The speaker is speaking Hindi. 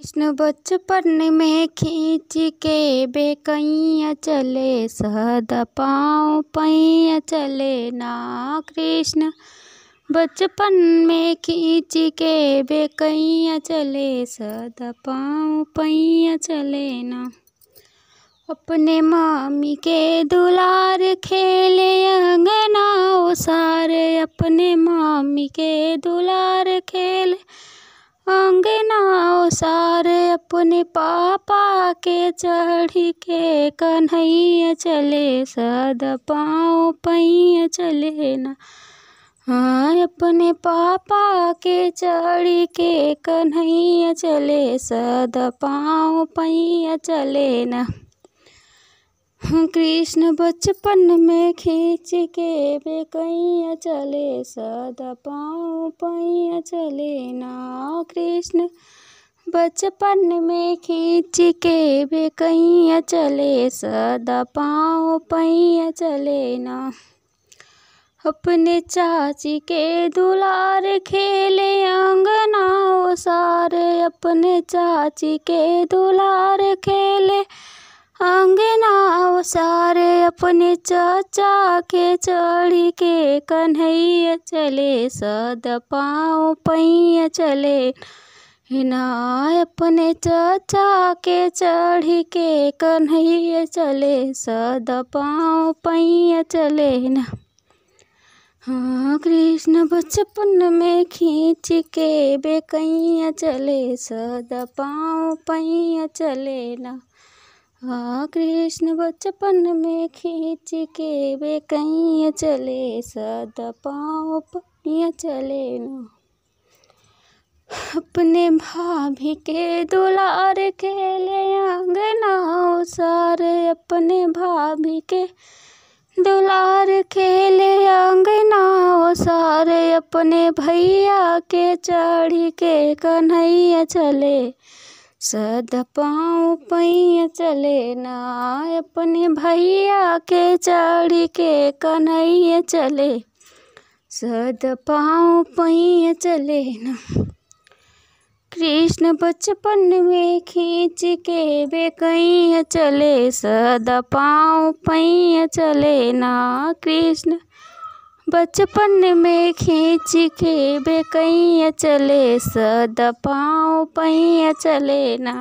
कृष्ण बचपन में खींच के बेकैया चले सद पाँव पैया चले ना कृष्ण बचपन में खींच के बेकैया चले सद पाँव पैया चले ना अपने मामी के दुलार खेले अंगना ओसार सारे अपने मामी के दुलार खेले अंगनाओ सारे अपने पापा के चढ़ी के कन्हैया चले सद पाँव पैया चले ना हाँ अपने पापा के चढ़ी के कन्हैया चले सद पाँव पैया चले ना कृष्ण बचपन में खींच के बेकैया चले सदा पाँव पैया चले ना कृष्ण बचपन में खींच के बेकैया चले सदा पाँव पैया चले ना अपने चाची के दुलार खेले अंगना ओ सारे अपने चाची के दुलार खेले अंग सारे अपने चाचा के चढ़ी के कन्हैया चले सद पाँव पैया चले हिना अपने चाचा के चढ़ी के कन्हैया चले सद पाँव पैया चले न हाँ कृष्ण बचपन में खींच के बेकैया चले सद पाँव पैया चले ना हाँ कृष्ण बचपन में खींच के वे कहीं चले सद पाँव पनिया चले न अपने भाभी के दुलार खेले अंगना सार अपने भाभी के दुलार खेले अंगना सार अपने भैया के चढ़ी के कन्हैया चले सद पाँव पैया चले ना अपने भैया के चढ़ी के कन्हैया चले सद पाँव पैया चले ना कृष्ण बचपन में खींच के वे कहीं चले सद पाँव पैया चले ना कृष्ण बचपन में खींच के बेकैया चले सदा पाँव पैया चले ना